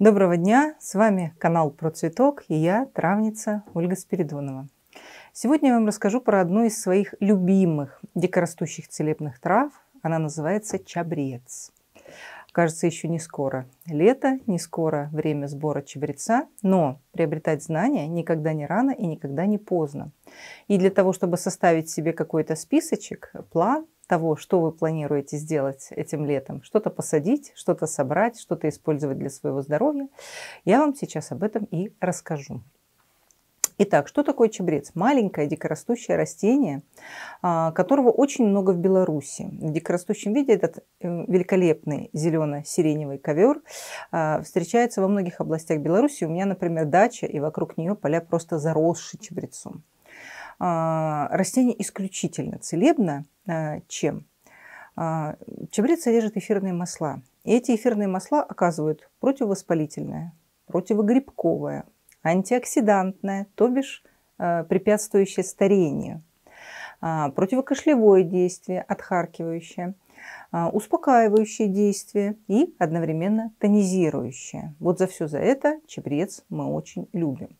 Доброго дня! С вами канал Про Цветок и я, травница Ольга Спиридонова. Сегодня я вам расскажу про одну из своих любимых дикорастущих целебных трав. Она называется чабрец. Кажется, еще не скоро лето, не скоро время сбора чабреца, но приобретать знания никогда не рано и никогда не поздно. И для того, чтобы составить себе какой-то списочек, план – того, что вы планируете сделать этим летом, что-то посадить, что-то собрать, что-то использовать для своего здоровья, я вам сейчас об этом и расскажу. Итак, что такое чабрец? Маленькое дикорастущее растение, а, которого очень много в Беларуси. В дикорастущем виде этот эм, великолепный зелено-сиреневый ковер а, встречается во многих областях Беларуси. У меня, например, дача, и вокруг нее поля просто заросшие чабрецом. А, растение исключительно целебное, а, Чем? А, чабрец содержит эфирные масла. И эти эфирные масла оказывают противовоспалительное, противогрибковое, антиоксидантное, то бишь препятствующее старению, противокашлевое действие, отхаркивающее, успокаивающее действие и одновременно тонизирующее. Вот за все за это чабрец мы очень любим.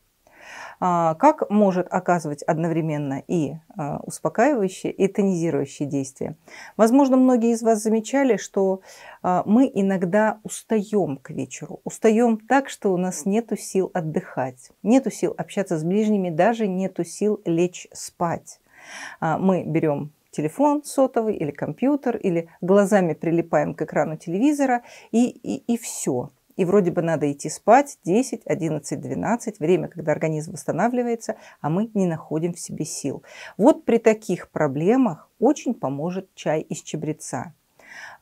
А, как может оказывать одновременно и а, успокаивающее, и тонизирующее действие. Возможно, многие из вас замечали, что а, мы иногда устаем к вечеру. Устаем так, что у нас нету сил отдыхать, нету сил общаться с ближними, даже нету сил лечь спать. Мы берем телефон сотовый или компьютер, или глазами прилипаем к экрану телевизора, и, и, и все и вроде бы надо идти спать 10, 11, 12, время, когда организм восстанавливается, а мы не находим в себе сил. Вот при таких проблемах очень поможет чай из чабреца.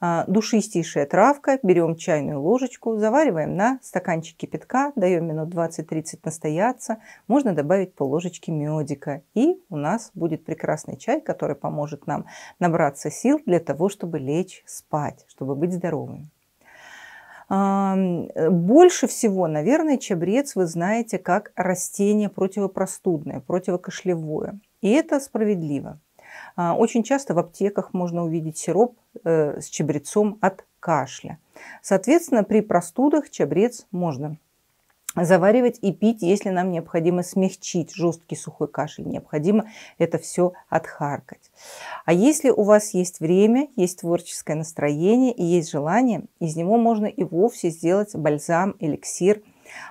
А, душистейшая травка, берем чайную ложечку, завариваем на стаканчик кипятка, даем минут 20-30 настояться, можно добавить пол ложечки медика. И у нас будет прекрасный чай, который поможет нам набраться сил для того, чтобы лечь спать, чтобы быть здоровыми. Э, больше всего, наверное, чабрец вы знаете как растение противопростудное, противокашлевое, И это справедливо. А, очень часто в аптеках можно увидеть сироп э, с чабрецом от кашля. Соответственно, при простудах чабрец можно заваривать и пить, если нам необходимо смягчить жесткий сухой кашель, необходимо это все отхаркать. А если у вас есть время, есть творческое настроение и есть желание, из него можно и вовсе сделать бальзам, эликсир.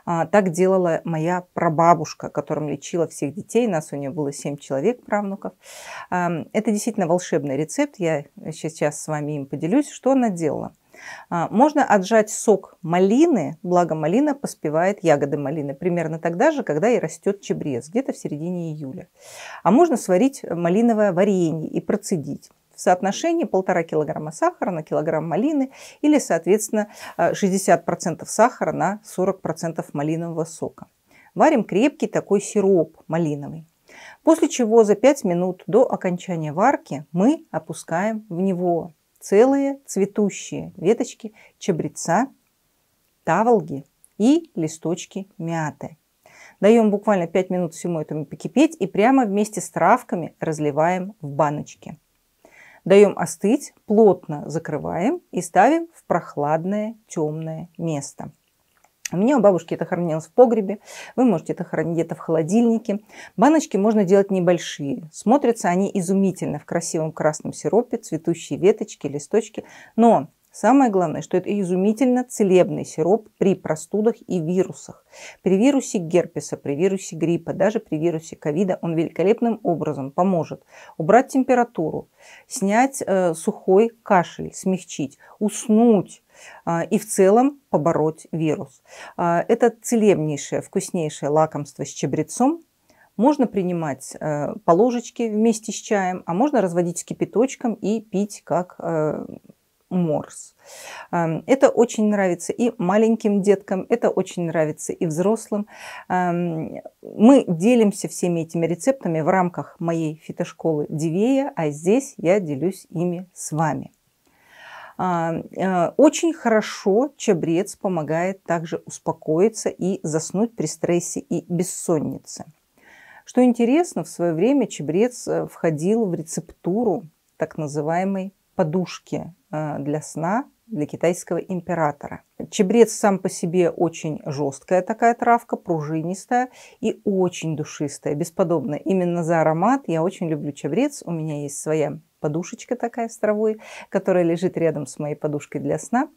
А, так делала моя прабабушка, которым лечила всех детей. Нас у нее было 7 человек, правнуков. Это действительно волшебный рецепт. Я сейчас с вами им поделюсь. Что она делала? А, можно отжать сок малины, благо малина поспевает ягоды малины, примерно тогда же, когда и растет чебрец, где-то в середине июля. А можно сварить малиновое варенье и процедить в соотношении 1,5 килограмма сахара на килограмм малины или, соответственно, 60% а, сахара на 40% малинового сока. Варим крепкий такой сироп малиновый. После чего за 5 минут до окончания варки мы опускаем в него целые цветущие веточки чабреца, таволги и листочки мяты. Даем буквально 5 минут всему этому покипеть и прямо вместе с травками разливаем в баночки. Даем остыть, плотно закрываем и ставим в прохладное темное место. У меня у бабушки это хранилось в погребе, вы можете это хранить где-то в холодильнике. Баночки можно делать небольшие. Смотрятся они изумительно в красивом красном сиропе, цветущие веточки, листочки. Но Самое главное, что это изумительно целебный сироп при простудах и вирусах. При вирусе герпеса, при вирусе гриппа, даже при вирусе ковида он великолепным образом поможет убрать температуру, снять э, сухой кашель, смягчить, уснуть, а, и в целом побороть вирус. А, это целебнейшее, вкуснейшее лакомство с чабрецом. Можно принимать э, по ложечке вместе с чаем, а можно разводить с кипяточком и пить как э, морс. А, это очень нравится и маленьким деткам, это очень нравится и взрослым. Мы делимся всеми этими рецептами в рамках моей фитошколы Дивея, а здесь я делюсь ими с вами. А, э, очень хорошо чабрец помогает также успокоиться и заснуть при стрессе и бессоннице. Что интересно, в свое время чабрец э, входил в рецептуру так называемой подушки э, для сна для китайского императора. Чебрец сам по себе очень жесткая такая травка, пружинистая и очень душистая, бесподобная. Именно за аромат я очень люблю чебрец. У меня есть своя подушечка такая с травой, которая лежит рядом с моей подушкой для сна.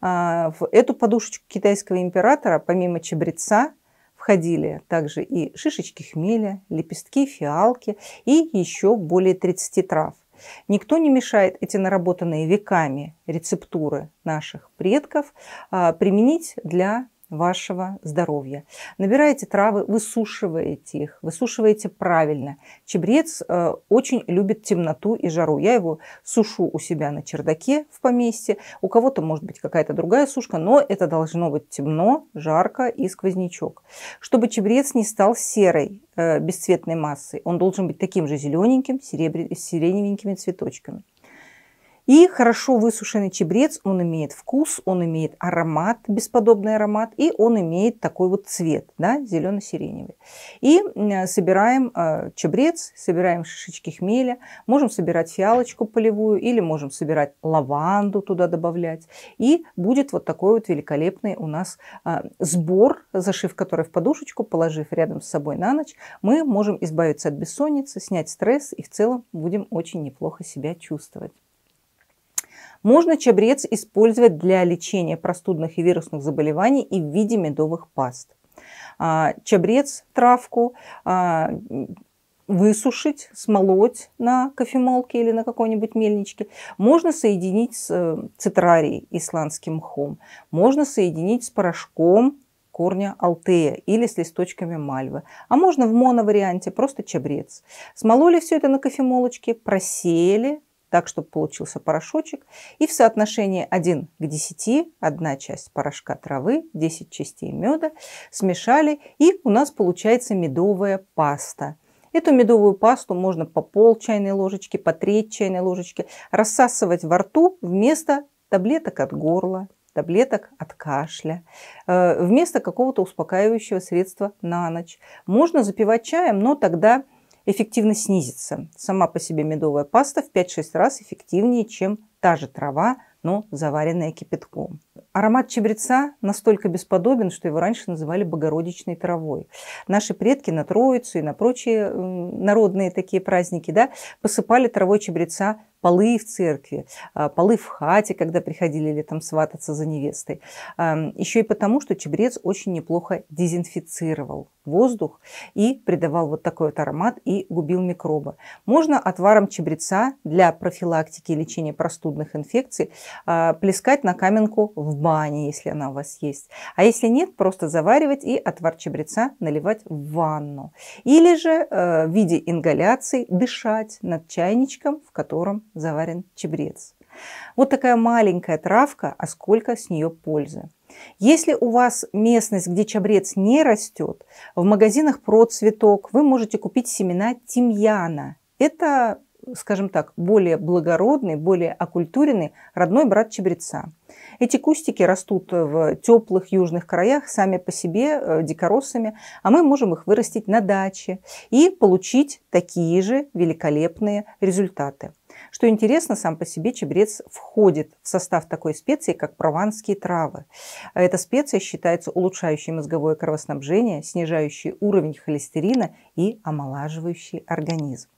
А, в эту подушечку китайского императора, помимо чабреца, входили также и шишечки хмеля, лепестки фиалки и еще более 30 трав. Никто не мешает эти наработанные веками рецептуры наших предков а, применить для вашего здоровья. Набираете травы, высушиваете их, высушиваете правильно. Чебрец э, очень любит темноту и жару. Я его сушу у себя на чердаке в поместье. У кого-то может быть какая-то другая сушка, но это должно быть темно, жарко и сквознячок. Чтобы чебрец не стал серой, э, бесцветной массой, он должен быть таким же зелененьким, серебр... с сиреневенькими цветочками. И хорошо высушенный чебрец, он имеет вкус, он имеет аромат, бесподобный аромат, и он имеет такой вот цвет, да, зелено-сиреневый. И э, собираем э, чебрец, собираем шишечки хмеля, можем собирать фиалочку полевую или можем собирать лаванду туда добавлять. И будет вот такой вот великолепный у нас э, сбор, зашив который в подушечку, положив рядом с собой на ночь, мы можем избавиться от бессонницы, снять стресс и в целом будем очень неплохо себя чувствовать. Можно чабрец использовать для лечения простудных и вирусных заболеваний и в виде медовых паст. А, чабрец, травку а, высушить, смолоть на кофемолке или на какой-нибудь мельничке. Можно соединить с э, цитрарией, исландским мхом. Можно соединить с порошком корня алтея или с листочками мальвы. А можно в моноварианте, просто чабрец. Смололи все это на кофемолочке, просеяли, так, чтобы получился порошочек. И в соотношении 1 к 10, одна часть порошка травы, 10 частей меда смешали, и у нас получается медовая паста. Эту медовую пасту можно по пол чайной ложечки, по треть чайной ложечки рассасывать во рту вместо таблеток от горла, таблеток от кашля, э, вместо какого-то успокаивающего средства на ночь. Можно запивать чаем, но тогда эффективно снизится. Сама по себе медовая паста в 5-6 раз эффективнее, чем та же трава, но заваренная кипятком. Аромат чебреца настолько бесподобен, что его раньше называли богородичной травой. Наши предки на Троицу и на прочие народные такие праздники да, посыпали травой чебреца полы в церкви, а, полы в хате, когда приходили там свататься за невестой. Еще и потому, что чебрец очень неплохо дезинфицировал воздух и придавал вот такой вот аромат и губил микробы. Можно отваром чебреца для профилактики и лечения простудных инфекций а, плескать на каменку в бане, если она у вас есть. А если нет, просто заваривать и отвар чебреца наливать в ванну. Или же э, в виде ингаляции дышать над чайничком, в котором заварен чебрец. Вот такая маленькая травка, а сколько с нее пользы. Если у вас местность, где чабрец не растет, в магазинах про цветок вы можете купить семена тимьяна. Это, скажем так, более благородный, более окультуренный родной брат чабреца. Эти кустики растут в теплых южных краях сами по себе э, дикоросами, а мы можем их вырастить на даче и получить такие же великолепные результаты. Что интересно, сам по себе чебрец входит в состав такой специи, как прованские травы. Эта специя считается улучшающей мозговое кровоснабжение, снижающей уровень холестерина и омолаживающей организм.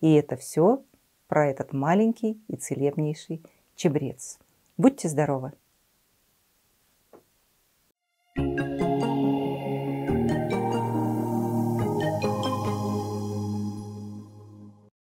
И это все про этот маленький и целебнейший чебрец. Будьте здоровы!